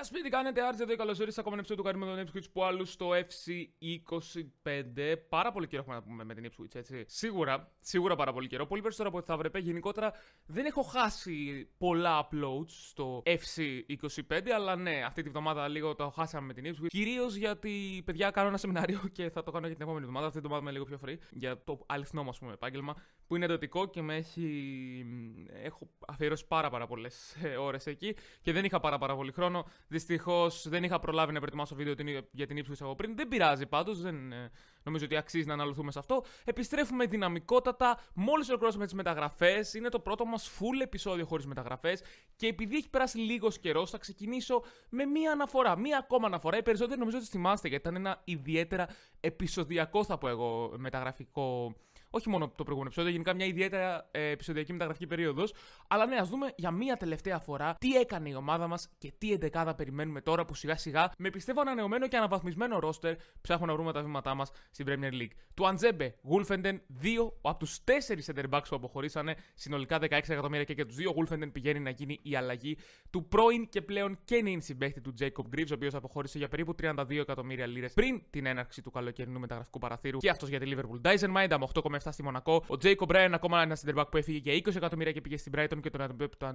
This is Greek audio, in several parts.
Ασπίδη κάνετε άρτζε καλώ ήρθατε ακόμα ένα επεισόδιο του Καρύμου με τον Ipswich που άλλου στο FC25. Πάρα πολύ καιρό έχουμε να πούμε με την Ipswich, έτσι. Σίγουρα, σίγουρα πάρα πολύ καιρό. Πολύ περισσότερο από ό,τι θα βρεπέ. Γενικότερα δεν έχω χάσει πολλά uploads στο FC25, αλλά ναι, αυτή τη βδομάδα λίγο το χάσαμε με την Ipswich. Κυρίως γιατί, παιδιά, κάνω ένα σεμινάριο και θα το κάνω για την επόμενη βδομάδα. Αυτή τη βδομάδα είμαι λίγο πιο free για το αληθινό μα πούμε επάγγελμα που είναι ερωτικό και με έχει. Έχω αφιερώσει πάρα, πάρα πολλές ε, ώρες εκεί και δεν είχα πάρα, πάρα πολύ χρόνο Δυστυχώς δεν είχα προλάβει να προετοιμάσω βίντεο για την ύψη από πριν. Δεν πειράζει πάντως, δεν ε, νομίζω ότι αξίζει να αναλωθούμε σε αυτό. Επιστρέφουμε δυναμικότατα, μόλις ολοκληρώσαμε τις μεταγραφές. Είναι το πρώτο μας full επεισόδιο χωρίς μεταγραφές. Και επειδή έχει περάσει λίγος καιρός, θα ξεκινήσω με μία αναφορά, μία ακόμα αναφορά. Οι περισσότεροι νομίζω ότι θυμάστε γιατί ήταν ένα ιδιαίτερα επεισοδιακό, θα πω εγώ, μεταγραφικό όχι μόνο το προηγούμενο επεισόδιο, γενικά μια ιδιαίτερα ε, επεισοδιακή μεταγραφική περίοδος. Αλλά ναι, ας δούμε για μία τελευταία φορά τι έκανε η ομάδα μας και τι εντεκάδα περιμένουμε τώρα που σιγά σιγά με πιστεύω ανανεωμένο και αναβαθμισμένο ρόστερ ψάχνουμε να βρούμε τα βήματά μας στην Premier League. Του Αντζέμπε, Γούλφεντεν, 2 από τους 4 center backs που αποχωρήσανε, συνολικά 16 εκατομμύρια και και τους δύο Γούλφεντεν πηγαίνει να γίνει η αλλαγή του πρώην και πλέον και νυν συμπαίχτη του Jacob Greaves, ο οποίος αποχώρησε για περίπου 32 εκατομμύρια λίρες πριν την έναρξη του καλοκαιρινού μεταγραφικού παραθύρου. Και αυτός για τη Liverpool Dyson Mind, 7 στη Μονακό. Ο Τζέικο Μπράιν, ακόμα ένα center που έφυγε για 20 εκατομμύρια και πήγε στην Brighton και τον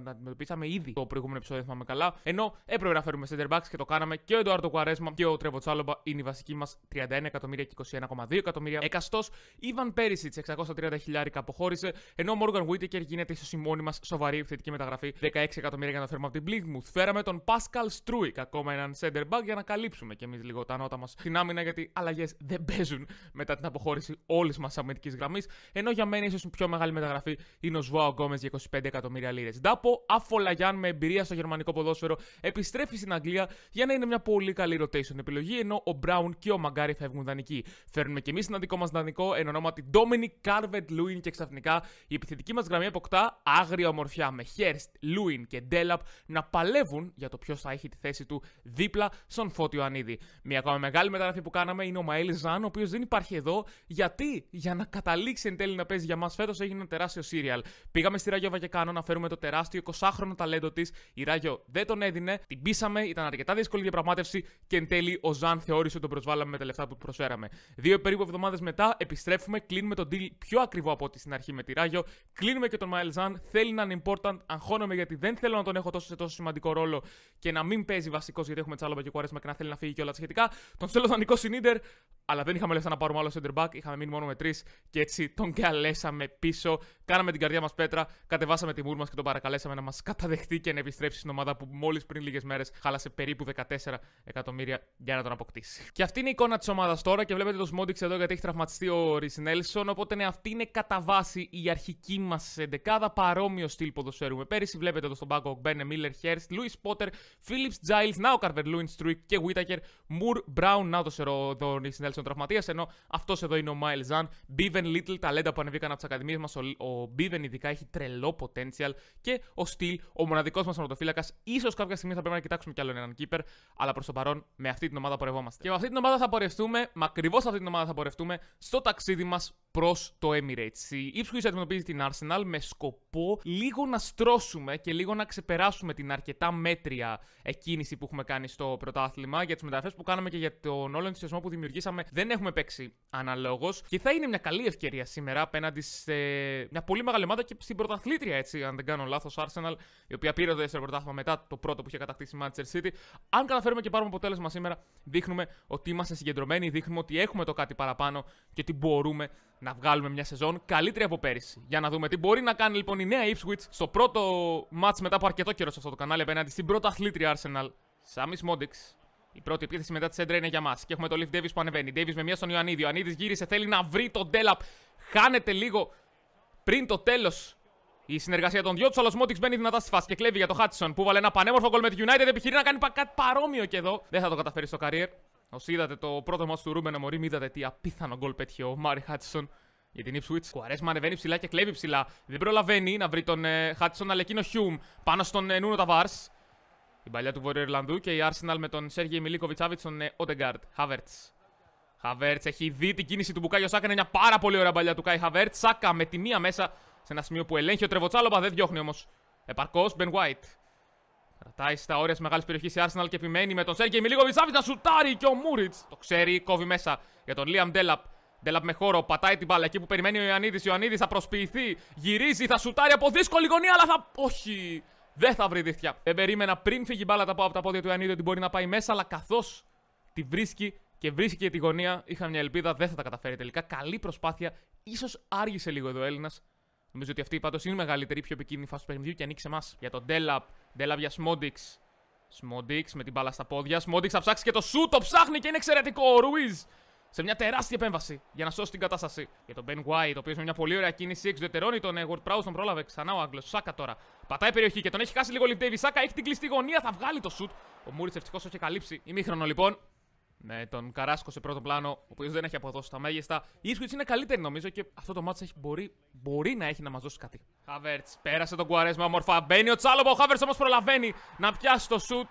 αντιμετωπίσαμε ήδη το προηγούμενο επεισόδιο, θυμάμαι καλά. Ενώ έπρεπε να φέρουμε center και το κάναμε και ο Εντουάρτο Κουαρέσμα και ο Τρεβο Τσάλομπα είναι η βασική μα 31 εκατομμύρια και 21,2 εκατομμύρια. Εκαστός Ιβαν Πέρισιτ 630 χιλιάρικα αποχώρησε, ενώ ο Μόργαν Βίτεκερ γίνεται ίσως η μόνη μας σοβαρή θετική μεταγραφή 16 εκατομμύρια για να φέρουμε από την Plymouth. Φέραμε τον Πασκαλ Στρούικ ακόμα έναν center για να καλύψουμε κι εμείς λίγο τα νότα μας στην άμυνα γιατί αλλαγές δεν παίζουν μετά την αποχώρηση όλης μας αμυντικής γραμμή ενώ για μένα ίσως η πιο μεγάλη μεταγραφή είναι ο Σβάο Γκόμες για 25 εκατομμύρια λίρες. Ντάπο, Αφολαγιάν με εμπειρία στο γερμανικό ποδόσφαιρο, επιστρέφει στην Αγγλία για να είναι μια πολύ καλή rotation επιλογή, ενώ ο Μπράουν και ο Μαγκάρι φεύγουν δανεικοί. Φέρνουμε και εμείς ένα δικό μας δανεικό εν ονόματι Dominic Κάρβετ Λούιν και ξαφνικά η επιθετική μας γραμμή αποκτά άγρια ομορφιά με Χέρστ, Λούιν και Ντέλαπ να παλεύουν για το ποιος θα έχει τη θέση του δίπλα στον Φώτιο Ανίδη. Μια ακόμα μεγάλη μεταγραφή που κάναμε είναι ο Μαέλ Ζαν, ο οποίος δεν υπάρχει εδώ γιατί για να καταλήξει καταλήξει εν τέλει να παίζει για μας φέτος έγινε ένα τεράστιο σύριαλ. Πήγαμε στη Ράγιο Βαγεκάνο να φέρουμε το τεράστιο 20χρονο ταλέντο της. Η Ράγιο δεν τον έδινε, την πείσαμε, ήταν αρκετά δύσκολη διαπραγμάτευση και εν τέλει ο Ζαν θεώρησε ότι τον προσβάλαμε με τα λεφτά που προσφέραμε. Δύο περίπου εβδομάδες μετά επιστρέφουμε, κλείνουμε τον deal πιο ακριβό από ό,τι στην αρχή με τη Ράγιο, κλείνουμε και τον Μάιλ Ζαν. Θέλει να είναι important, αγχώνομαι γιατί δεν θέλω να τον έχω τόσο σε τόσο σημαντικό ρόλο και να μην παίζει βασικός γιατί έχουμε τσάλο και κουαρέσμα και να θέλει να φύγει και όλα τα σχετικά. Τον στέλνω δανεικό συνίντερ, αλλά δεν είχαμε λεφτά να πάρουμε άλλο center back, είχαμε μείνει μόνο με τρεις και έτσι έτσι τον καλέσαμε πίσω, κάναμε την καρδιά μας πέτρα, κατεβάσαμε τη μουρ μας και τον παρακαλέσαμε να μας καταδεχτεί και να επιστρέψει στην ομάδα που μόλις πριν λίγες μέρες χάλασε περίπου 14 εκατομμύρια για να τον αποκτήσει. Και αυτή είναι η εικόνα της ομάδας τώρα και βλέπετε το Σμόντιξ εδώ γιατί έχει τραυματιστεί ο Νέλσον. Οπότε ναι, αυτή είναι κατά βάση η αρχική μας εντεκάδα, παρόμοιο στυλ ποδοσφαίρου με πέρυσι. Βλέπετε εδώ στον πάγκο Μπένε Μίλλερ, Χέρστ, Λούι Πότερ, Φίλιπ Τζάιλ, Νάο Καρβερ Λούιν Στρουικ και Βίτακερ, Μουρ Μπράουν, Νάο το Νέλσον τραυματίας, ενώ αυτός εδώ είναι ο Μάιλ Ζαν, Μπίβεν Little, ταλέντα που ανεβήκαν από τις ακαδημίες μας. Ο, Μπίβεν ειδικά έχει τρελό potential. Και ο Στυλ, ο μοναδικός μας ονοματοφύλακα. σω κάποια στιγμή θα πρέπει να κοιτάξουμε κι άλλον έναν keeper. Αλλά προς το παρόν με αυτή την ομάδα πορευόμαστε. Και με αυτή την ομάδα θα πορευτούμε, με ακριβώς αυτή την ομάδα θα πορευτούμε στο ταξίδι μας προς το Emirates. Η Ipswich αντιμετωπίζει την Arsenal με σκοπό λίγο να στρώσουμε και λίγο να ξεπεράσουμε την αρκετά μέτρια εκκίνηση που έχουμε κάνει στο πρωτάθλημα. Για τι μεταγραφές που κάναμε και για τον όλο ενθουσιασμό που δημιουργήσαμε, δεν έχουμε παίξει αναλόγως. Και θα είναι μια καλή ευκαιρία σήμερα απέναντι σε μια πολύ μεγάλη ομάδα και στην πρωταθλήτρια, έτσι, αν δεν κάνω λάθος, Arsenal, η οποία πήρε το δεύτερο πρωτάθλημα μετά το πρώτο που είχε κατακτήσει η Manchester City. Αν καταφέρουμε και πάρουμε αποτέλεσμα σήμερα, δείχνουμε ότι είμαστε συγκεντρωμένοι, δείχνουμε ότι έχουμε το κάτι παραπάνω και ότι μπορούμε να βγάλουμε μια σεζόν καλύτερη από πέρυσι. Για να δούμε τι μπορεί να κάνει λοιπόν η νέα Ipswich στο πρώτο match μετά από αρκετό καιρό σε αυτό το κανάλι απέναντι στην αθλήτρια Arsenal. Σάμις Μόντιξ. Η πρώτη επίθεση μετά τη σέντρα είναι για μας. Και έχουμε το Leaf Davis που ανεβαίνει. Davis με μία στον Ιωαννίδη. Ο Ιωαννίδης γύρισε, θέλει να βρει τον Τέλαπ. Χάνεται λίγο πριν το τέλος η συνεργασία των δυο τους, αλλά ο μπαίνει δυνατά στη φάση και κλέβει για το Χάτσον που βάλε ένα πανέμορφο γκολ με τη United. Επιχειρεί να κάνει κάτι παρόμοιο και εδώ. Δεν θα το καταφέρει στο career. Όσοι είδατε το πρώτο μα του Ρούμπεν Αμορήμ, είδατε τι απίθανο γκολ πέτυχε ο Μάρι Χάτσον για την Ipswich. Κουαρέσμα ανεβαίνει ψηλά και κλέβει ψηλά. Δεν προλαβαίνει να βρει τον ε, Χάτσον Αλεκίνο Χιούμ πάνω στον ε, Νούνο Ταβάρ. Η παλιά του Βόρειο Ιρλανδού και η Arsenal με τον Σέργιο Μιλίκοβιτ Άβιτ στον ε, Οντεγκάρτ. Χαβέρτ. Χαβέρτ έχει δει την κίνηση του Μπουκάγιο Σάκα. Είναι μια πάρα πολύ ωραία παλιά του Κάι Χαβέρτ. Σάκα με τη μία μέσα σε ένα σημείο που ελέγχει ο Τρεβοτσάλοπα. Δεν διώχνει όμως. Επαρκώς Μπεν White. Κρατάει στα όρια της μεγάλης περιοχής η Arsenal και επιμένει με τον Σέργιο Μιλίκοβιτ Άβιτ να σουτάρει και ο Μούριτ. Το ξέρει, κόβει μέσα για τον Λίαμ Ντέλαπ. Ντελαπ με χώρο, πατάει την μπάλα εκεί που περιμένει ο Ιωαννίδης. Ο Ιωαννίδης θα προσποιηθεί, γυρίζει, θα σουτάρει από δύσκολη γωνία, αλλά θα. Όχι! Δεν θα βρει δίχτυα. Δεν περίμενα πριν φύγει η μπάλα από τα πόδια του Ιωαννίδη ότι μπορεί να πάει μέσα, αλλά καθώς τη βρίσκει και βρίσκει και τη γωνία, είχα μια ελπίδα, δεν θα τα καταφέρει τελικά. Καλή προσπάθεια, ίσως άργησε λίγο εδώ ο Έλληνας. Νομίζω ότι αυτή πάντως είναι η μεγαλύτερη, πιο επικίνδυνη φάση του παιχνιδιού και ανοίξει εμάς. Για τον Ντέλαπ, Ντέλαπ για Σμόντιξ. Σμόντιξ με την μπάλα στα πόδια. Σμόντιξ θα ψάξει και το σου, το ψάχνει και είναι εξαιρετικό. Ο Ρουίζ σε μια τεράστια επέμβαση για να σώσει την κατάσταση. Για τον Ben White, ο οποίος με μια πολύ ωραία κίνηση εξουδετερώνει τον Edward ε, Prowse, τον πρόλαβε ξανά ο Άγγλος. Σάκα τώρα. Πατάει περιοχή και τον έχει χάσει λίγο Λιβ Σάκα έχει την κλειστή γωνία, θα βγάλει το σουτ. Ο Μούρις ευτυχώς έχει καλύψει. Ημίχρονο λοιπόν. Με τον Καράσκο σε πρώτο πλάνο, ο οποίος δεν έχει αποδώσει τα μέγιστα. Η Ίσουιτ είναι καλύτερη νομίζω και αυτό το μάτσο μπορεί, μπορεί να έχει να μας δώσει κάτι. Χαβέρτ πέρασε τον Κουαρέσμα όμορφα. Μπαίνει ο Τσάλοπο, ο Χαβέρτ όμως προλαβαίνει να πιάσει το σουτ.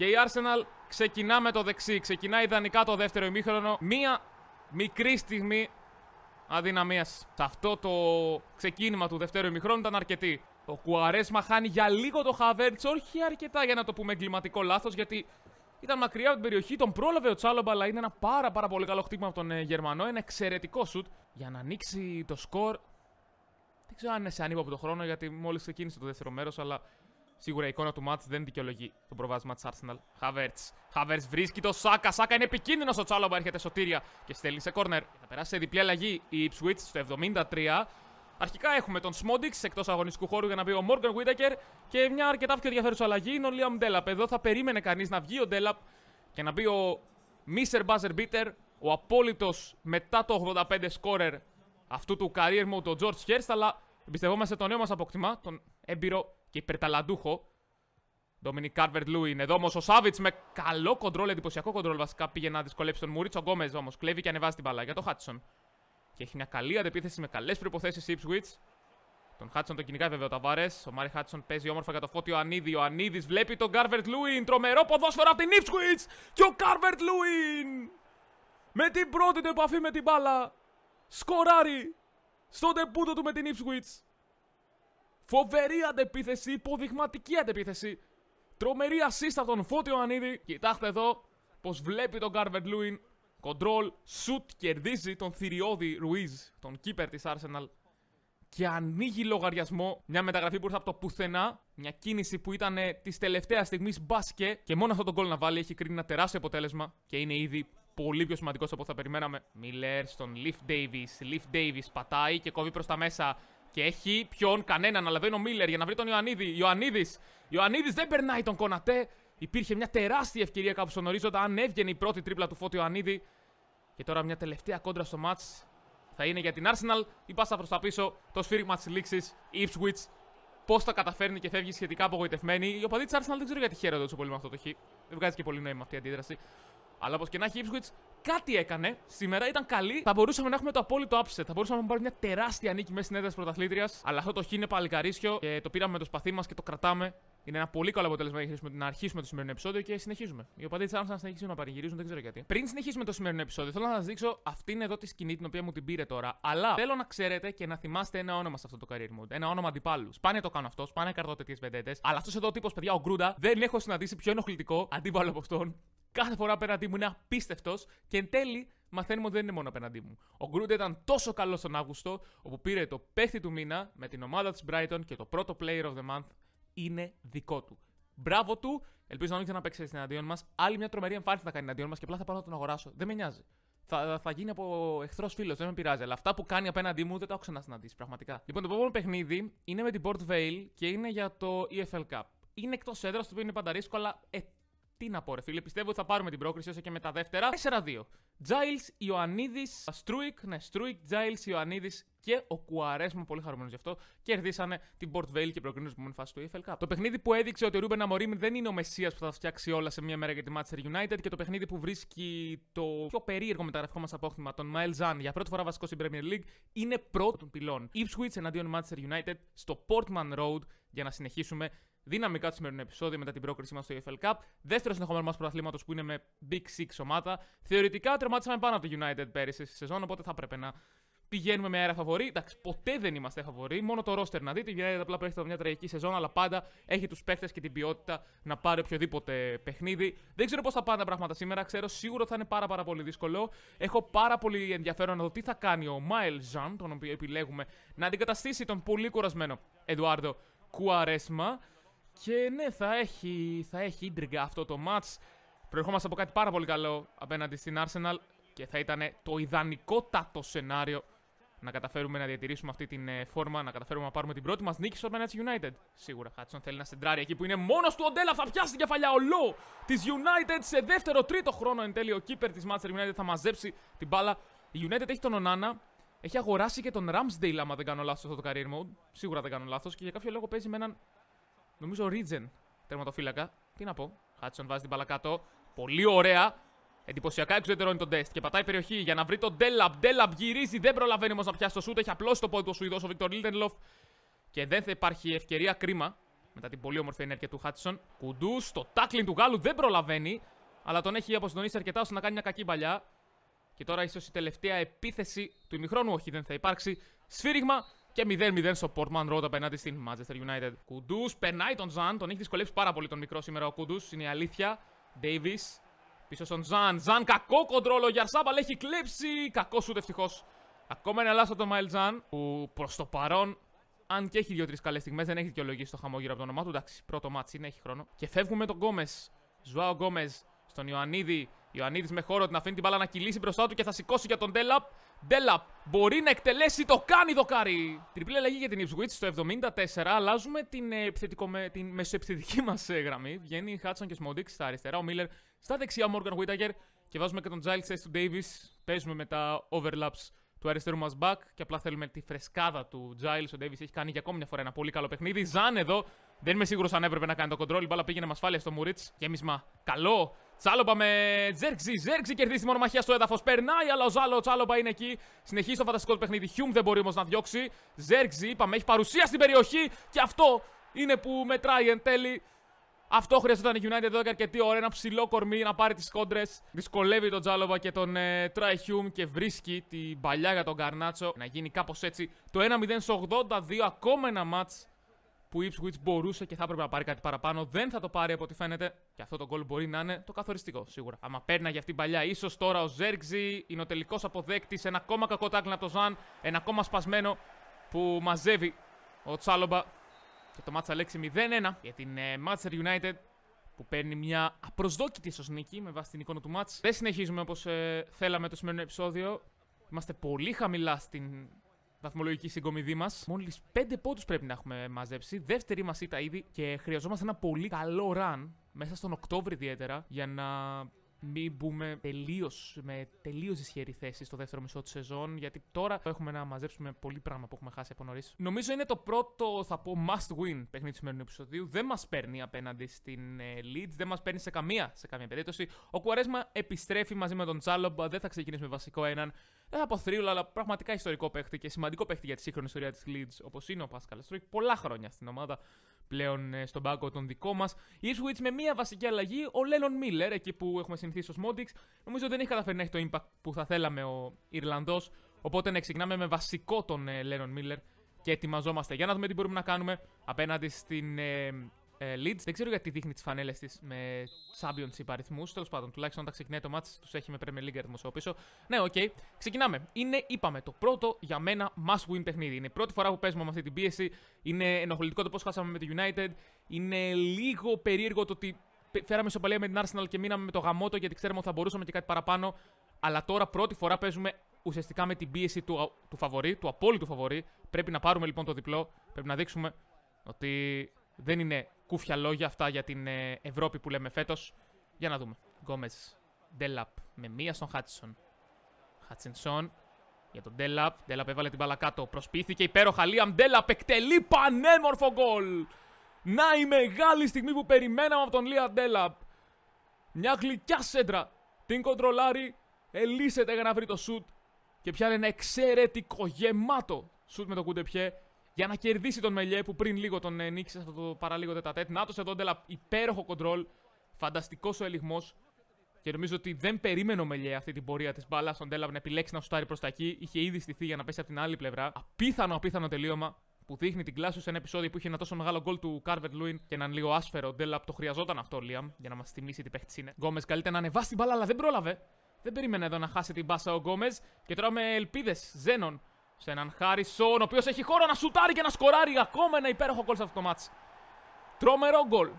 Και η Arsenal ξεκινά με το δεξί. Ξεκινά ιδανικά το δεύτερο ημίχρονο. Μία μικρή στιγμή αδυναμίας σε αυτό το ξεκίνημα του δεύτερου ημιχρόνου ήταν αρκετή. Ο Κουαρέσμα χάνει για λίγο το Χαβέρτσο, όχι αρκετά για να το πούμε εγκληματικό λάθος. γιατί ήταν μακριά από την περιοχή, τον πρόλαβε ο Τσάλομπα, αλλά είναι ένα πάρα πάρα πολύ καλό χτύπημα από τον ε, Γερμανό. Ένα εξαιρετικό σουτ για να ανοίξει το σκορ. Δεν ξέρω αν είναι σε χρόνο, γιατί μόλις ξεκίνησε το δεύτερο μέρος, αλλά Σίγουρα η εικόνα του Μάτ δεν δικαιολογεί το προβάσμα της Arsenal. Χαβέρτ. Χαβέρτ βρίσκει το Σάκα. Σάκα είναι επικίνδυνος ο Τσάλομπα. Έρχεται σωτήρια και στέλνει σε κόρνερ. Θα περάσει σε διπλή αλλαγή η Ipswich στο 73. Αρχικά έχουμε τον Σμόντιξ εκτός αγωνιστικού χώρου για να μπει ο Μόργαν Βίτακερ και μια αρκετά πιο ενδιαφέρουσα αλλαγή είναι ο Λίαμ Ντέλαπ. Εδώ θα περίμενε κανείς να βγει ο Ντέλαπ και να μπει ο Μίσερ Μπάζερ Μπίτερ, ο απόλυτος μετά το 85 σκόρερ αυτού του career mode, ο George Χέρστ. Αλλά εμπιστευόμαστε τον νέο μας αποκτημά, τον έμπειρο και υπερταλαντούχο. Ντομινίκ Κάρβερτ Λούιν. εδώ όμως ο Σάβιτ με καλό κοντρόλ, εντυπωσιακό κοντρόλ βασικά πήγε να δυσκολέψει τον Μουρίτ. Ο Γκόμες όμως κλέβει και ανεβάζει την μπαλά για τον Χάτσον. Και έχει μια καλή αντεπίθεση με καλές προποθέσει η Ipswich. Τον Χάτσον τον κυνηγάει βέβαια ο Ταβάρες. Ο Μάρι Χάτσον παίζει όμορφα για το φώτιο Ανίδη. Ο Ανίδης βλέπει τον Κάρβερτ Λούιν. Τρομερό ποδόσφαιρο από την Ipswich. Και ο Κάρβερτ Λούιν με την πρώτη του επαφή με την μπάλα σκοράρει στον τεπούτο του με την Ipswich. Φοβερή αντεπίθεση, υποδειγματική αντεπίθεση. Τρομερή assist τον Φώτιο Ανίδη. Κοιτάξτε εδώ πως βλέπει τον κάρβερ. Λούιν. Κοντρόλ, σουτ, κερδίζει τον θηριώδη Ρουίζ, τον κύπερ της Arsenal. Και ανοίγει λογαριασμό. Μια μεταγραφή που ήρθε από το πουθενά. Μια κίνηση που ήταν ε, της τελευταίας στιγμής μπάσκε. Και μόνο αυτό το γκολ να βάλει έχει κρίνει ένα τεράστιο αποτέλεσμα. Και είναι ήδη πολύ πιο σημαντικός από ό,τι θα περιμέναμε. Μιλέρ στον Λιφ Ντέιβι. Λιφ Ντέιβι πατάει και κόβει προς τα μέσα. Και έχει ποιον, κανέναν. αλλά είναι ο Μίλλερ για να βρει τον Ιωαννίδη. Ιωαννίδης. Ιωαννίδης δεν περνάει τον Κονατέ. Υπήρχε μια τεράστια ευκαιρία κάπου στον ορίζοντα. Αν έβγαινε η πρώτη τρίπλα του φωτιο Ιωαννίδη. Και τώρα μια τελευταία κόντρα στο match. θα είναι για την Arsenal. Η πάσα προς τα πίσω, το σφύριγμα της λήξης Ipswich. Πώς θα καταφέρνει και φεύγει σχετικά απογοητευμένη. Οι οπαδοί της Arsenal δεν ξέρω γιατί χαίρονται τόσο πολύ με αυτό το χ. Δεν βγάζει και πολύ νόημα αυτή η αντίδραση. Αλλά όπως και να έχει, Ipswich κάτι έκανε. Σήμερα ήταν καλή. Θα μπορούσαμε να έχουμε το απόλυτο upset. Θα μπορούσαμε να πάρουμε μια τεράστια νίκη μέσα στην έδρα της πρωταθλήτριας. Αλλά αυτό το χ είναι παλικαρίσιο και το πήραμε με το σπαθί μας και το κρατάμε. Είναι ένα πολύ καλό αποτέλεσμα για να αρχίσουμε το σημερινό επεισόδιο και συνεχίζουμε. Οι οπαδοί της Άμστερνταμ συνεχίσουν να παρηγυρίζουν, δεν ξέρω γιατί. Πριν συνεχίσουμε το σημερινό επεισόδιο, θέλω να σας δείξω αυτήν εδώ τη σκηνή την οποία μου την πήρε τώρα. Αλλά θέλω να ξέρετε και να θυμάστε ένα όνομα σε αυτό το career mode. Ένα όνομα αντιπάλους. Σπάνια το κάνω αυτό, σπάνια καρδότε τι Αλλά αυτός εδώ τύπος, παιδιά, ο Γκρούντα, δεν έχω συναντήσει πιο ενοχλητικό αντίπαλο από αυτόν Κάθε φορά απέναντί μου είναι απίστευτος και εν τέλει μαθαίνουμε ότι δεν είναι μόνο απέναντί μου. Ο Γκρούντε ήταν τόσο καλός τον Αύγουστο, όπου πήρε το παίχτη του μήνα με την ομάδα της Brighton και το πρώτο player of the month είναι δικό του. Μπράβο του, ελπίζω να μην ξαναπέξει εναντίον μας. Άλλη μια τρομερή εμφάνιση θα κάνει εναντίον μας και απλά θα πάω να τον αγοράσω. Δεν με νοιάζει. Θα, θα γίνει από εχθρός φίλος, δεν με πειράζει. Αλλά αυτά που κάνει απέναντί μου δεν τα έχω ξανασυναντήσει πραγματικά. Λοιπόν, το επόμενο παιχνίδι είναι με την Port Vale και είναι για το EFL Cup. Είναι εκτός έδρας, το οποίο είναι πάντα αλλά ε, τι να πω, ρε φίλε. Πιστεύω ότι θα πάρουμε την πρόκριση όσο και με τα δεύτερα. 4-2. Τζάιλ Ιωαννίδης, Στρούικ, ναι, Στρούικ, Τζάιλ Ιωαννίδης και ο Κουαρέσμα, πολύ χαρούμενος γι' αυτό, κερδίσανε την Port Vale και προκρίνουν στην φάση του EFL Cup. Το παιχνίδι που έδειξε ότι ο Ρούμπεν Αμορίμ δεν είναι ο μεσία που θα φτιάξει όλα σε μια μέρα για τη Manchester United και το παιχνίδι που βρίσκει το πιο περίεργο μεταγραφικό μας απόκτημα, τον Μαιλ Ζαν, για πρώτη φορά βασικό στην Premier League, είναι πρώτο των πυλών. Ipswich εναντίον Manchester United στο Portman Road για να συνεχίσουμε δυναμικά το σημερινό επεισόδιο μετά την πρόκρισή μας στο EFL Cup. Δεύτερο συνεχόμενο μας πρωταθλήματος που είναι με Big Six ομάδα. Θεωρητικά τερμάτισαμε πάνω από το United πέρυσι στη σεζόν, οπότε θα πρέπει να πηγαίνουμε με αέρα φαβορή. Εντάξει, ποτέ δεν είμαστε φαβορή. Μόνο το ρόστερ να δείτε. Η United απλά προέρχεται από μια τραγική σεζόν, αλλά πάντα έχει τους παίχτε και την ποιότητα να πάρει οποιοδήποτε παιχνίδι. Δεν ξέρω πώς θα πάνε τα πράγματα σήμερα. Ξέρω σίγουρα θα είναι πάρα, πάρα πολύ δύσκολο. Έχω πάρα πολύ ενδιαφέρον να δω τι θα κάνει ο Μάιλ Ζαν, τον οποίο επιλέγουμε να αντικαταστήσει τον πολύ κουρασμένο Eduardo Κουαρέσμα. Και ναι, θα έχει, θα έχει ίντριγκα αυτό το match. Προερχόμαστε από κάτι πάρα πολύ καλό απέναντι στην Arsenal και θα ήταν το ιδανικότατο σενάριο να καταφέρουμε να διατηρήσουμε αυτή την ε, φόρμα, να καταφέρουμε να πάρουμε την πρώτη μας νίκη στο Manchester United. Σίγουρα, Χάτσον θέλει να σεντράρει εκεί που είναι μόνος του ο Ντέλα. Θα πιάσει την κεφαλιά ο Λό της United σε δεύτερο, τρίτο χρόνο. Εν τέλει, ο κύπερ της Manchester United θα μαζέψει την μπάλα. Η United έχει τον Ονάνα, έχει αγοράσει και τον Ramsdale, άμα δεν κάνω λάθος, αυτό το career mode. Σίγουρα δεν κάνω λάθος και για κάποιο λόγο παίζει με έναν Νομίζω Ρίτζεν τερματοφύλακα. Τι να πω. Χάτσον βάζει την παλακάτω. Πολύ ωραία. Εντυπωσιακά εξωτερώνει τον τεστ και πατάει περιοχή για να βρει τον Ντέλαμπ. Ντέλαμπ γυρίζει, δεν προλαβαίνει όμως να πιάσει το σούτ. Έχει απλώ το πόδι του Σουηδός ο Βίκτορ Λίλτενλοφ. Και δεν θα υπάρχει ευκαιρία κρίμα μετά την πολύ όμορφη ενέργεια του Χάτσον. Κουντού στο τάκλιν του Γάλλου δεν προλαβαίνει, αλλά τον έχει αποσυντονίσει αρκετά ώστε να κάνει μια κακή παλιά. Και τώρα ίσως η τελευταία επίθεση του ημιχρόνου, όχι δεν θα υπάρξει. Σφύριγμα και 0-0 στο Portman Road απέναντι στην Manchester United. Κουντού περνάει τον Ζαν, τον έχει δυσκολέψει πάρα πολύ τον μικρό σήμερα ο Κουντού, είναι η αλήθεια. Ντέιβι. πίσω στον Ζαν. Ζαν κακό κοντρόλο για Σάμπαλ έχει κλέψει. Κακός σουτ ευτυχώς. Ακόμα ένα λάθος τον Μάιλ Ζαν που προς το παρόν αν και έχει δύο-τρει καλές στιγμές, δεν έχει δικαιολογήσει το χαμόγυρο από το όνομά του. Εντάξει, πρώτο μάτσι είναι, έχει χρόνο. Και φεύγουμε τον Γκόμε. Ζουάο Γκόμε στον Ιωαννίδη. Ιωαννίδης με χώρο την αφήνει την μπάλα να κυλήσει μπροστά του και θα σηκώσει για τον Τέλαπ. Ντέλαπ μπορεί να εκτελέσει, το κάνει δοκάρι. Τριπλή αλλαγή για την Ipswich στο 74. Αλλάζουμε την, ε, με, την μεσοεπιθετική μας ε, γραμμή. Βγαίνει Χάτσον και Σμοντίξ στα αριστερά. Ο Μίλλερ στα δεξιά. Ο Μόργαν Γουίταγκερ. Και βάζουμε και τον Τζάιλ Σέι του Ντέιβι. Παίζουμε με τα overlaps του αριστερού μας back. Και απλά θέλουμε τη φρεσκάδα του Τζάιλ. Ο Ντέιβι έχει κάνει για ακόμη μια φορά ένα πολύ καλό παιχνίδι. Ζαν εδώ. Δεν είμαι σίγουρος αν έπρεπε να κάνει το κοντρόλ. Μπαλά πήγαινε με ασφάλεια στο Μουρίτ. Γέμισμα καλό Τσάλοπα με Τζέρξι. Τζέρξι κερδίζει τη μονομαχία στο έδαφος. Περνάει, αλλά ο Ζάλο Τσάλοπα είναι εκεί. Συνεχίζει το φανταστικό του παιχνίδι. Χιούμ δεν μπορεί όμως να διώξει. Τζέρξι, είπαμε, έχει παρουσία στην περιοχή. Και αυτό είναι που μετράει εν τέλει. Αυτό χρειαζόταν η United εδώ και αρκετή ώρα. Ένα ψηλό κορμί να πάρει τις κόντρες. Δυσκολεύει τον Τζάλοβα και τον ε, Χιούμ και βρίσκει την παλιά για τον Καρνάτσο. Να γίνει κάπως έτσι το 1-0 82. Ακόμα ένα μάτ που η Ipswich μπορούσε και θα έπρεπε να πάρει κάτι παραπάνω. Δεν θα το πάρει από ό,τι φαίνεται. Και αυτό το γκολ μπορεί να είναι το καθοριστικό σίγουρα. Άμα για αυτή την παλιά, ίσως τώρα ο Ζέρξι είναι ο τελικός αποδέκτης. Ένα ακόμα κακό τάκλινγκ από τον Ζαν. Ένα ακόμα σπασμένο που μαζεύει ο Τσάλομπα. Και το μάτσα λέξη 0-1 για την ε, Manchester United που παίρνει μια απροσδόκητη ίσως νίκη με βάση την εικόνα του μάτς. Δεν συνεχίζουμε όπως ε, θέλαμε το σημερινό επεισόδιο. Είμαστε πολύ χαμηλά στην βαθμολογική συγκομιδή μας. Μόλις 5 πόντους πρέπει να έχουμε μαζέψει. Δεύτερη μας ήταν ήδη και χρειαζόμαστε ένα πολύ καλό run μέσα στον Οκτώβριο ιδιαίτερα για να μην μπούμε τελείως με τελείως ισχυρή θέση στο δεύτερο μισό της σεζόν, γιατί τώρα έχουμε να μαζέψουμε πολύ πράγμα που έχουμε χάσει από νωρίς. Νομίζω είναι το πρώτο, θα πω, must win παιχνίδι του σημερινού επεισοδίου. Δεν μας παίρνει απέναντι στην ε, Leeds, δεν μας παίρνει σε καμία, σε καμία περίπτωση. Ο Κουαρέσμα επιστρέφει μαζί με τον Τσάλομπα, δεν θα ξεκινήσει βασικό έναν. Δεν θα πω αποθρύλω, αλλά πραγματικά ιστορικό παίχτη και σημαντικό παίχτη για τη σύγχρονη ιστορία της Leeds, όπως είναι ο Πασκαλ Στρούικ, πολλά χρόνια στην ομάδα πλέον ε, στον πάγκο τον δικό μας. Η με μία βασική αλλαγή, ο Λένον Μίλλερ, εκεί που έχουμε συνηθίσει ω Μόντιξ, νομίζω δεν έχει καταφέρει να έχει το impact που θα θέλαμε ο Ιρλανδός. Οπότε να ξεκινάμε με βασικό τον ε, Λένον Μίλλερ και ετοιμαζόμαστε για να δούμε τι μπορούμε να κάνουμε απέναντι στην ε, ε, Leeds. Δεν ξέρω γιατί δείχνει τις φανέλες της με championship αριθμούς. Τέλος πάντων, τουλάχιστον όταν ξεκινάει το μάτι, τους έχει με Premier League αριθμούς από πίσω. Ναι, οκ. Okay. Ξεκινάμε. Είναι, είπαμε, το πρώτο για μένα must win παιχνίδι. Είναι η πρώτη φορά που παίζουμε με αυτή την πίεση. Είναι ενοχλητικό το πώς χάσαμε με το United. Είναι λίγο περίεργο το ότι φέραμε στο ισοπαλία με την Arsenal και μείναμε με το γαμότο γιατί ξέρουμε ότι θα μπορούσαμε και κάτι παραπάνω. Αλλά τώρα πρώτη φορά παίζουμε ουσιαστικά με την πίεση του, του φαβορή, του απόλυτου φαβορή. Πρέπει να πάρουμε λοιπόν το διπλό. Πρέπει να δείξουμε ότι δεν είναι κούφια λόγια αυτά για την ε, Ευρώπη που λέμε φέτος. Για να δούμε. Γκόμε Ντέλαπ με μία στον χάτσον. Χάτσινσον για τον Ντέλαπ. Ντέλαπ έβαλε την μπαλά κάτω. Προσποιήθηκε υπέροχα. Λίαμ Ντέλαπ εκτελεί πανέμορφο γκολ. Να η μεγάλη στιγμή που περιμέναμε από τον Λία Ντέλαπ. Μια γλυκιά σέντρα. Την κοντρολάρει. Ελίσσεται για να βρει το σουτ. Και πιάνει ένα εξαιρετικό γεμάτο σουτ με το κουντεπιέ για να κερδίσει τον Μελιέ που πριν λίγο τον ε, νίκησε αυτό το παραλίγο τετατέτ. Νάτος εδώ ντελα υπέροχο κοντρόλ, φανταστικός ο ελιγμός. Και νομίζω ότι δεν περίμενε ο Μελιέ αυτή την πορεία της μπάλας Ο Ντέλα να επιλέξει να σουτάρει προς τα εκεί. Είχε ήδη στηθεί για να πέσει από την άλλη πλευρά. Απίθανο, απίθανο τελείωμα που δείχνει την κλάση σε ένα επεισόδιο που είχε ένα τόσο μεγάλο γκολ του Κάρβερ Λούιν και έναν λίγο άσφερο Ντέλαπ. Το χρειαζόταν αυτό, Λίαμ, για να μας θυμίσει τι παίχτης είναι. Γκόμε καλύτερα να ανεβάσει την μπάλα, αλλά δεν πρόλαβε. Δεν περίμενε εδώ να χάσει την μπάσα ο Γκόμε. Και τώρα με ελπίδες Ζένον σε έναν Χάρισον, ο οποίος έχει χώρο να σουτάρει και να σκοράρει. Ακόμα ένα υπέροχο γκολ σε αυτό το μάτς. Τρομερό γκολ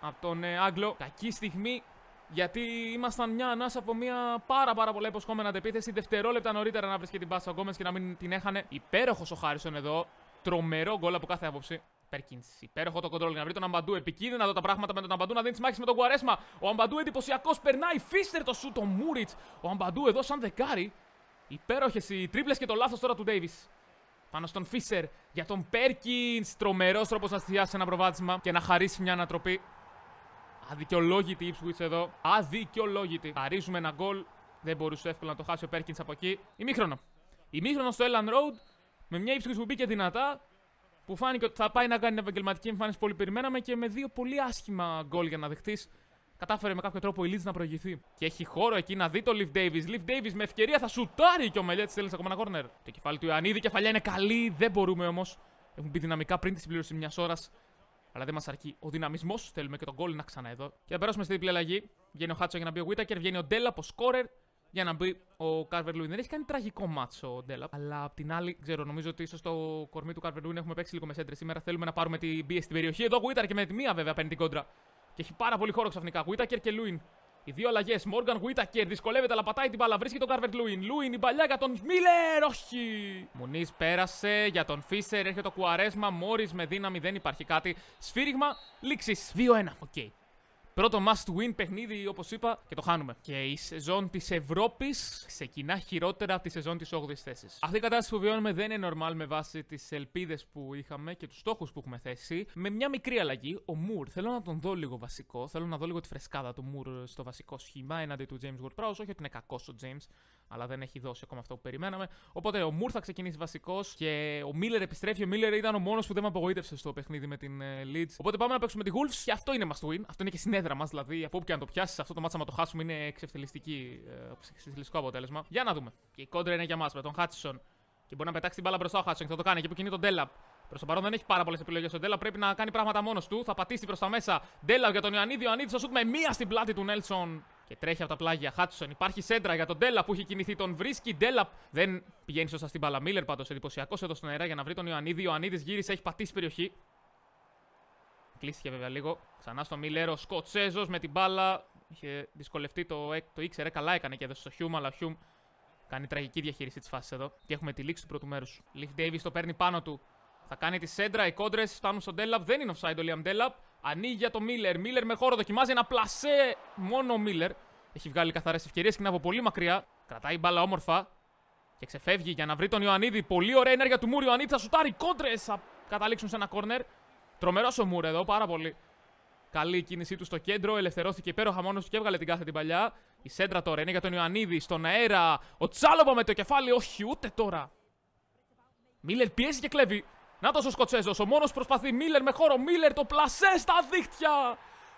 από τον ε, Άγγλο. Κακή στιγμή γιατί ήμασταν μια ανάσα από μια πάρα πάρα πολλά υποσχόμενα αντεπίθεση. Δευτερόλεπτα νωρίτερα να βρίσκεται την πάσα ο και να μην την έχανε. Υπέροχος ο Χάρισον εδώ. Τρομερό γκολ από κάθε άποψη. Πέρκιν, υπέροχο το κοντρόλ για να βρει τον Αμπαντού. Επικίνδυνα εδώ τα πράγματα με τον Αμπαντού να δίνει τη μάχη με τον Κουαρέσμα. Ο Αμπαντού εντυπωσιακός περνάει. Φίστερ το σου το Μούριτ. Ο Αμπαντού εδώ σαν δεκάρι Υπέροχες οι τρίπλες και το λάθος τώρα του Ντέιβι. Πάνω στον Φίσερ για τον Πέρκιν. Τρομερός τρόπος να στιάσει ένα προβάτισμα και να χαρίσει μια ανατροπή. Αδικαιολόγητη η Ipswich εδώ. Αδικαιολόγητη. Χαρίζουμε ένα γκολ. Δεν μπορούσε εύκολα να το χάσει ο Πέρκιν από εκεί. Ημίχρονο. Ημίχρονο στο Elland Road με μια Ipswich που μπήκε δυνατά. Που φάνηκε ότι θα πάει να κάνει την επαγγελματική εμφάνιση που όλοι περιμέναμε και με δύο πολύ άσχημα γκολ για να δεχτείς κατάφερε με κάποιο τρόπο η Leeds να προηγηθεί. Και έχει χώρο εκεί να δει το Λιβ Davis. Λιβ Davis με ευκαιρία θα σουτάρει και ο Μελέτη θέλει ακόμα ένα κόρνερ. Το κεφάλι του Ιωαννίδη, κεφαλιά είναι καλή, δεν μπορούμε όμως. Έχουν μπει δυναμικά πριν της συμπλήρωσης μιας ώρας. Αλλά δεν μας αρκεί ο δυναμισμός. Θέλουμε και τον goal να ξανά εδώ. Και θα περάσουμε στην διπλή αλλαγή. Βγαίνει ο Χάτσο για να μπει ο Βίτακερ. βγαίνει ο Ντέλα από σκόρερ για να μπει ο Κάρβερ Λούιν. Δεν έχει κάνει τραγικό μάτσο ο Ντέλα. Αλλά απ' την άλλη, ξέρω, νομίζω ότι ίσως το κορμί του Κάρβερ Λούιν έχουμε παίξει λίγο με σέντρε σήμερα. Θέλουμε να πάρουμε την πίεση στην περιοχή. Εδώ Βίτακερ και με τη μία βέβαια παίρνει την κόντρα και έχει πάρα πολύ χώρο ξαφνικά. Γουίτακερ και Λούιν. Οι δύο αλλαγές. Μόργαν Γουίτακερ δυσκολεύεται, αλλά πατάει την μπάλα. Βρίσκει τον Κάρβερτ Λούιν. Λούιν η παλιά για τον Μίλλερ. Όχι! Μουνής πέρασε για τον Φίσερ. Έρχεται το κουαρέσμα. Μόρις με δύναμη δεν υπάρχει κάτι. Σφύριγμα λήξης. 2-1. Οκ. Okay. Πρώτο must win παιχνίδι, όπως είπα, και το χάνουμε. Και η σεζόν της Ευρώπης ξεκινά χειρότερα από τη σεζόν της 8η θέσης. Αυτή η κατάσταση που βιώνουμε δεν είναι normal με βάση τις ελπίδες που είχαμε και τους στόχους που έχουμε θέσει. Με μια μικρή αλλαγή, ο Μουρ, θέλω να τον δω λίγο βασικό. Θέλω να δω λίγο τη φρεσκάδα του Μουρ στο βασικό σχήμα έναντι του James Ward Prowse. Όχι ότι είναι κακός ο James, αλλά δεν έχει δώσει ακόμα αυτό που περιμέναμε. Οπότε ο Μουρ θα ξεκινήσει βασικός και ο Μίλλερ επιστρέφει. Ο Μίλλερ ήταν ο μόνος που δεν με απογοήτευσε στο παιχνίδι με την ε, Leeds. Οπότε πάμε να παίξουμε τη Wolves και αυτό είναι must win. Αυτό είναι και συνέδριο έδρα μας. Δηλαδή, από όπου και αν το πιάσεις, αυτό το μάτσα να το χάσουμε είναι εξευτελιστική, ε, εξευτελιστικό αποτέλεσμα. Για να δούμε. Και η κόντρα είναι για μας με τον Χάτσισον. Και μπορεί να πετάξει την μπάλα μπροστά ο Χάτσισον και θα το κάνει. Και που κινεί τον Ντέλαπ. Προς το παρόν δεν έχει πάρα πολλές επιλογές ο Ντέλαπ. Πρέπει να κάνει πράγματα μόνος του. Θα πατήσει προς τα μέσα Ντέλαπ για τον Ιωαννίδη. Ο Ιωαννίδης θα σουτ με μία στην πλάτη του Νέλσον. Και τρέχει από τα πλάγια. Χάτσον. Υπάρχει σέντρα για τον Ντέλαπ που έχει κινηθεί. Τον βρίσκει. Ντέλαπ δεν πηγαίνει σωστά στην μπάλα. Μίλλερ πάντως εντυπωσιακός εδώ στον αέρα για να βρει τον Ιωαννίδη. Ο Ιωαννίδης γύρισε, έχει πατήσει περιοχή. Κλείστηκε βέβαια λίγο. Ξανά στο Μιλέρο, Σκοτσέζο με την μπάλα. Είχε δυσκολευτεί το, το ήξερε. Καλά έκανε και εδώ στο Χιούμ, αλλά ο Χιούμ κάνει τραγική διαχείριση της φάσης εδώ. Και έχουμε τη λήξη του πρώτου μέρους. Λιφ Ντέιβι το παίρνει πάνω του. Θα κάνει τη σέντρα. Οι κόντρες φτάνουν στον Ντέλαπ. Δεν είναι offside ο Λιαμ Ντέλαπ. Ανοίγει για το Μίλλερ. Μίλλερ με χώρο δοκιμάζει ένα πλασέ. Μόνο ο Μίλλερ. Έχει βγάλει καθαρές ευκαιρίες και είναι από πολύ μακριά. Κρατάει μπάλα όμορφα. Και ξεφεύγει για να βρει τον Ιωαννίδη. Πολύ ωραία ενέργεια του Μούρ. Ιωαννίδη θα σουτάρει κόντρες. Θα καταλήξουν σε ένα κόρνερ. Τρομερός ο Μούρ εδώ, πάρα πολύ καλή κίνησή του στο κέντρο. Ελευθερώθηκε υπέροχα μόνος του και έβγαλε την κάθε την παλιά. Η σέντρα τώρα είναι για τον Ιωαννίδη στον αέρα. Ο Τσάλοβα με το κεφάλι, όχι ούτε τώρα. Μίλλερ πιέζει και κλέβει. Να το ο Σκοτσέζος. Ο μόνος προσπαθεί. Μίλλερ με χώρο. Μίλλερ το πλασέ στα δίχτυα.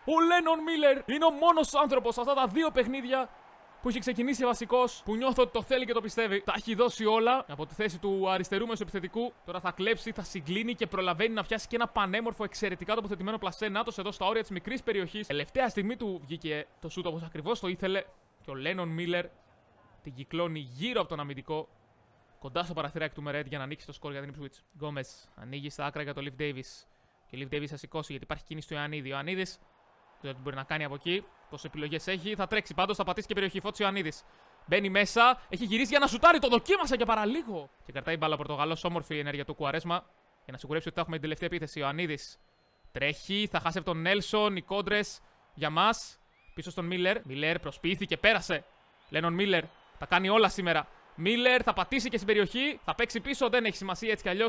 Ο Λένον Μίλλερ είναι ο μόνος άνθρωπος αυτά τα δύο παιχνίδια που έχει ξεκινήσει βασικός, που νιώθω ότι το θέλει και το πιστεύει. Τα έχει δώσει όλα από τη θέση του αριστερού μεσοεπιθετικού. Τώρα θα κλέψει, θα συγκλίνει και προλαβαίνει να πιάσει και ένα πανέμορφο εξαιρετικά τοποθετημένο πλασέ. Νάτο εδώ στα όρια της μικρής περιοχής. Τελευταία στιγμή του βγήκε το σούτο όπως ακριβώς το ήθελε. Και ο Λένον Μίλλερ την κυκλώνει γύρω από τον αμυντικό. Κοντά στο παραθυράκι του Μερέτ για να ανοίξει το σκορ για την Ipswich. Γκόμε ανοίγει στα άκρα για τον Λιβ Ντέιβις. Και Λιβ Ντέιβις θα σηκώσει γιατί υπάρχει κίνηση του Ιωαννίδη. Ο Ιωαννίδης δεν μπορεί να κάνει από εκεί. Πόσες επιλογές έχει. Θα τρέξει πάντως, θα πατήσει και περιοχή. ο Ανίδης. Μπαίνει μέσα, έχει γυρίσει για να σουτάρει. Το δοκίμασα και παραλίγο. Και κρατάει μπάλα Πορτογαλός. Όμορφη ενέργεια του Κουαρέσμα. Για να σιγουρέψει ότι θα έχουμε την τελευταία επίθεση. Ο Ανίδης. τρέχει, θα χάσει από τον Νέλσον. Οι κόντρες για μας. Πίσω στον Μίλλερ. Μίλλερ προσποιήθηκε, πέρασε. Λένον Μίλλερ τα κάνει όλα σήμερα. Μίλλερ θα πατήσει και στην περιοχή. Θα παίξει πίσω, δεν έχει σημασία έτσι κι αλλιώς.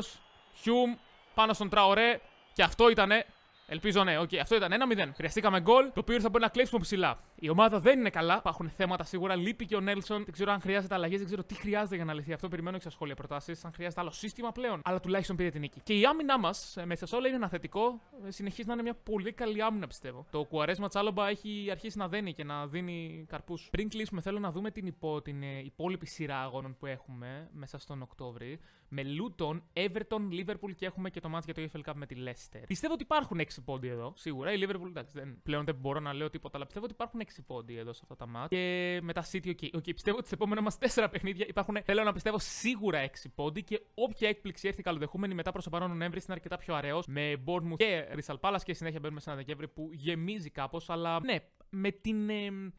Χιούμ πάνω στον Τραωρέ. Και αυτό ήτανε Ελπίζω ναι, οκ. Okay. Αυτό ήταν 1-0. Χρειαστήκαμε γκολ, το οποίο θα μπορεί να κλέψουμε ψηλά. Η ομάδα δεν είναι καλά, υπάρχουν θέματα σίγουρα. Λείπει και ο Νέλσον. Δεν ξέρω αν χρειάζεται αλλαγές, δεν ξέρω τι χρειάζεται για να λυθεί αυτό. Περιμένω και σχόλια προτάσεις, αν χρειάζεται άλλο σύστημα πλέον. Αλλά τουλάχιστον πήρε την νίκη. Και η άμυνά μας, ε, μέσα σε όλα είναι ένα θετικό. Ε, συνεχίζει να είναι μια πολύ καλή άμυνα, πιστεύω. Το κουαρέσμα τσάλομπα έχει αρχίσει να δένει και να δίνει καρπούς. Πριν κλείσουμε, θέλω να δούμε την, υπό, την ε, υπόλοιπη σειρά αγώνων που έχουμε μέσα στον Οκτώβρη. Με Λούτον, Everton, Liverpool και έχουμε και το μάτι για το EFL Cup με τη Leicester. Πιστεύω ότι υπάρχουν 6 πόντι εδώ, σίγουρα. Η Liverpool, εντάξει, δεν, πλέον δεν μπορώ να λέω τίποτα, αλλά πιστεύω ότι υπάρχουν 6 πόντι εδώ σε αυτά τα μάτια. Και με τα City, okay. okay. Πιστεύω ότι σε επόμενα μα 4 παιχνίδια υπάρχουν, θέλω να πιστεύω, σίγουρα 6 πόντι και όποια έκπληξη έρθει καλοδεχούμενη μετά προς το παρόν ο είναι αρκετά πιο αραιός με Bournemouth και Rizal Palace και συνέχεια μπαίνουμε σε ένα Δεκέμβρη που γεμίζει κάπως, αλλά ναι, με την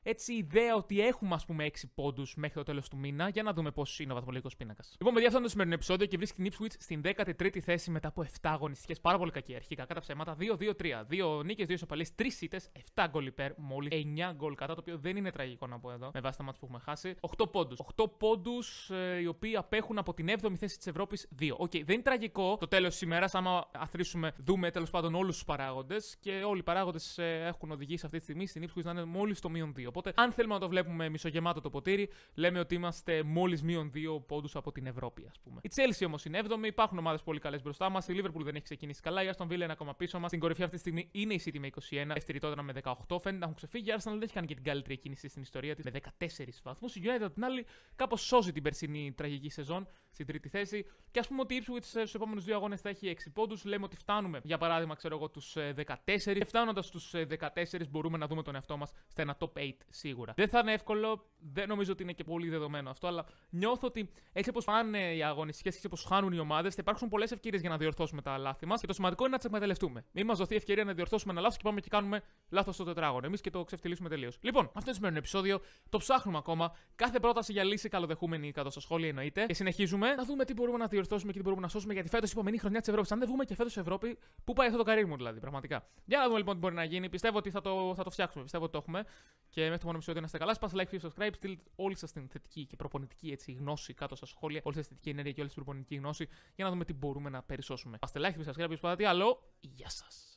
έτσι ιδέα ότι έχουμε ας πούμε 6 πόντους μέχρι το τέλος του μήνα για να δούμε πώς είναι ο βαθμολογικός πίνακας. Λοιπόν παιδιά αυτό είναι το σημερινό επεισόδιο και βρίσκει την Ipswich στην 13η θέση μετά από 7 αγωνιστικές πάρα πολύ κακή αρχή κακά τα ψέματα 2-2-3, 2 νίκες, 2 ισοπαλίες, 3 σίτες, 7 γκολ υπέρ μόλις 9 γκολ κατά το οποίο δεν είναι τραγικό να πω εδώ με βάση τα μάτια που έχουμε χάσει 8 πόντους, 8 πόντους ε, οι οποίοι απέχουν από την 7η θέση της Ευρώπης 2. Οκ, okay, δεν είναι τραγικό το τέλος σήμερα. ημέρας άμα δούμε τέλος πάντων όλους τους παράγοντες και όλοι οι παράγοντες ε, έχουν οδηγήσει αυτή τη στιγμή στην να είναι μόλις το μείον 2. Οπότε, αν θέλουμε να το βλέπουμε μισογεμάτο το ποτήρι, λέμε ότι είμαστε μόλις μείον 2 πόντους από την Ευρώπη, ας πούμε. Η Chelsea όμως είναι 7η, υπάρχουν ομάδες πολύ καλές μπροστά μας. Η Liverpool δεν έχει ξεκινήσει καλά, η Aston Villa είναι ακόμα πίσω μας. Στην κορυφή αυτή τη στιγμή είναι η City με 21, δεύτερη με 18. Φαίνεται να έχουν ξεφύγει. Η Arsenal δεν έχει κάνει και την καλύτερη κίνηση στην ιστορία της με 14 βαθμούς. Η United την άλλη κάπως σώζει την περσινή τραγική σεζόν στην τρίτη θέση. Και ας πούμε ότι η Ipswich ε, στους επόμενους δύο αγώνες θα έχει 6 πόντους. Λέμε ότι φτάνουμε, για παράδειγμα, ξέρω εγώ, τους 14. Ε, και φτάνοντας στου 14, ε, μπορούμε να δούμε τον εαυτό μας σε ένα top 8 σίγουρα. Δεν θα είναι εύκολο, δεν νομίζω ότι είναι και πολύ δεδομένο αυτό, αλλά νιώθω ότι έτσι όπως πάνε οι αγωνιστικέ και έτσι όπως χάνουν οι ομάδες, θα υπάρξουν πολλές ευκαιρίες για να διορθώσουμε τα λάθη μας. Και το σημαντικό είναι να τις εκμεταλλευτούμε. Μην μας δοθεί ευκαιρία να διορθώσουμε ένα λάθος και πάμε και κάνουμε λάθος στο τετράγωνο. Εμείς και το ξεφτυλίσουμε τελείως. Λοιπόν, αυτό είναι το σημερινό επεισόδιο. Το ψάχνουμε ακόμα. Κάθε πρόταση για λύση καλοδεχούμενη κατά στα σχόλια εννοείται. Και συνεχίζουμε να δούμε τι μπορούμε να διορθώσουμε και τι μπορούμε να σώσουμε. Γιατί φέτος είπαμε είναι η χρονιά της Ευρώπης. Αν δεν βγούμε και φέτος Ευρώπη, πού πάει αυτό το καρύμι μου δηλαδή, πραγματικά. Για να δούμε λοιπόν τι μπορεί να γίνει. Πιστεύω ότι θα το, θα το φτιάξουμε. Πιστεύω ότι το έχουμε. Και μέχρι το μόνο μισό ότι να είστε καλά. Σπα like, subscribe, στείλτε όλη σας την θετική και προπονητική έτσι, γνώση κάτω στα σχόλια. Όλη σας την θετική ενέργεια και όλη την προπονητική γνώση για να δούμε τι μπορούμε να περισσώσουμε. Πάστε like, subscribe, Άλλο, γεια